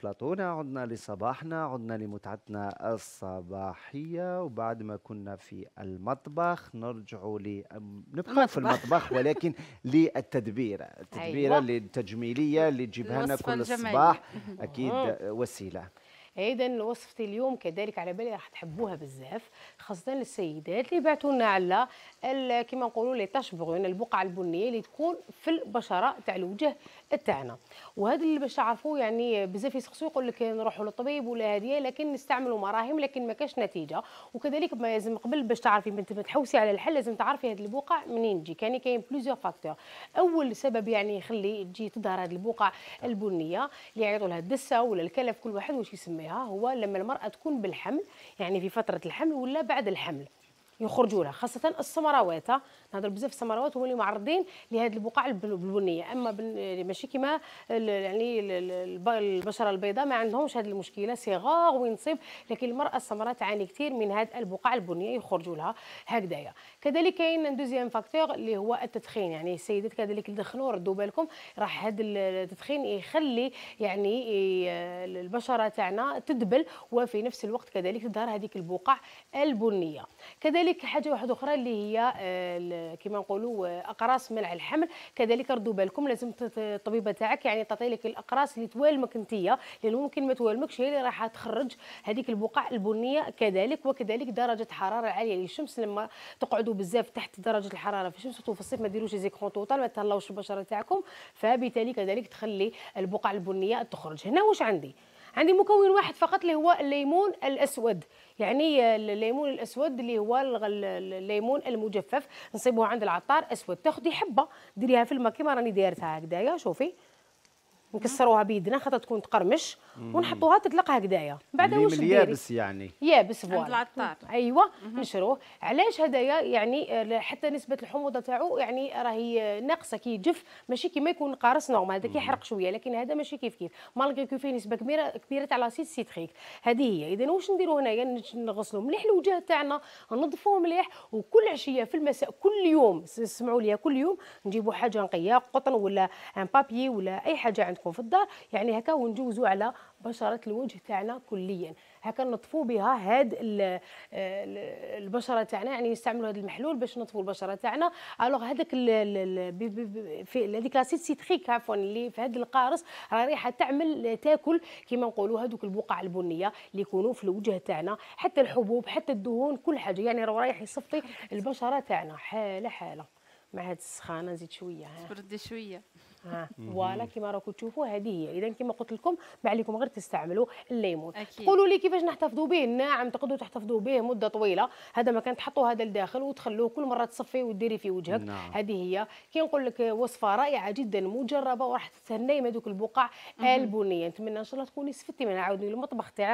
أفلاطون عدنا لصباحنا عدنا لمتعتنا الصباحية وبعد ما كنا في المطبخ نرجع ل نبقى في المطبخ ولكن للتدبيره التدبيره أيوة. التجميلية اللي تجيبها لنا كل الصباح صباح أكيد وسيلة ايضا وصفتي اليوم كذلك على بالي راح تحبوها بزاف خاصه للسيدات اللي بعثوا لنا على كما نقولوا لي طاش بغيون البقعه البنيه اللي تكون في البشره تاع الوجه تاعنا وهذا اللي باش تعرفوا يعني بزاف يسقسوا يقول لك نروحوا للطبيب ولا هذه لكن نستعملوا مراهم لكن ما كاش نتيجه وكذلك ما لازم قبل باش تعرفي بنت تحوسي على الحل لازم تعرفي هذه البقع منين تجي يعني كاين بلوزيغ فاكتور اول سبب يعني يخلي تجي تظهر هذه البقع البنيه اللي يعيطوا لها الدسه ولا الكلف كل واحد واش يسميها هو لما المرأة تكون بالحمل يعني في فترة الحمل ولا بعد الحمل يخرجوا لها خاصه السمراوات نهضر بزاف السمراوات هما اللي معرضين لهذه البقع البنيه اما يعني ماشي كما يعني البشره البيضاء ما عندهمش هذه المشكله صغار وينصيب لكن المراه السمراء تعاني كثير من هذه البقع البنيه يخرجوا لها هكذايا كذلك كاين دوزيام فاكتور اللي هو التدخين يعني السيدات كذلك اللي دخنوا ردوا بالكم راح هذا التدخين يخلي يعني البشره تاعنا تدبل وفي نفس الوقت كذلك تظهر هذيك البقع البنيه كذلك كذلك حاجه واحده اخرى اللي هي آه، كما نقولوا آه، اقراص منع الحمل كذلك ردوا بالكم لازم الطبيبه تاعك يعني تعطي لك الاقراص اللي توالمك انت لأن ممكن ما توالمكش هي اللي راح تخرج هذيك البقع البنيه كذلك وكذلك درجه حراره عاليه للشمس لما تقعدوا بزاف تحت درجه الحراره في الشمس وفي الصيف ما ديروش زيكرون طوطال ما تهلاوش البشره تاعكم فبالتالي كذلك تخلي البقع البنيه تخرج هنا واش عندي عندي مكون واحد فقط اللي هو الليمون الاسود يعني الليمون الاسود اللي هو الليمون المجفف نصيبوه عند العطار اسود تاخدي حبه ديريها في الماء كيما راني دايرتها هكذايا شوفي نكسروها بيدنا خاطر تكون تقرمش ونحطوها تطلق هكذايا بعد واش ندير يابس يعني يابس فوالا العطار ايوا نشروه علاش هذايا يعني حتى نسبه الحموضه تاعو يعني راهي ناقصه كي يجف ماشي كيما يكون قارص نورمال هذا كيحرق شويه لكن هذا ماشي كيف كيف مالغي كو فيه نسبه كبيره كبيره تاع لاسيد سيتريك هذه هي اذا واش نديروا هنايا يعني نغسلوا مليح الوجه تاعنا ننظفوه مليح وكل عشيه في المساء كل يوم اسمعوا لي كل يوم نجيبوا حاجه نقيه قطن ولا ان بابي ولا اي حاجه عندكم نعلقوه في الدار يعني هكا ونجوزوا على بشره الوجه تاعنا كليا هكا نطفوا بها هاد البشره تاعنا يعني نستعملوا هذا المحلول باش نطفوا البشره تاعنا الوغ هذاك في هذيك لاسيد سيتريك عفوا اللي في هذا القارص راه ريحه تعمل تاكل كيما نقولوا هذوك البقع البنيه اللي يكونوا في الوجه تاعنا حتى الحبوب حتى الدهون كل حاجه يعني راه رايح يصفي البشره تاعنا حاله حاله مع هاد السخانه نزيد شويه ها تبردي شويه فوالا كيما راكم تشوفوا هذه هي اذا كما قلت لكم ما عليكم غير تستعملوا الليمون أكيد. تقولوا لي كيفاش نحتفظوا به نعم تقدروا تحتفظوا به مده طويله هذا ما كان تحطوا هذا لداخل وتخلوه كل مره تصفيه وديري في وجهك نعم. هذه هي كي نقول لك وصفه رائعه جدا مجربه وراح تتهني من هذوك البقع البنيه نتمنى ان شاء الله تكوني استفدتي منها عاودني المطبخ تاعي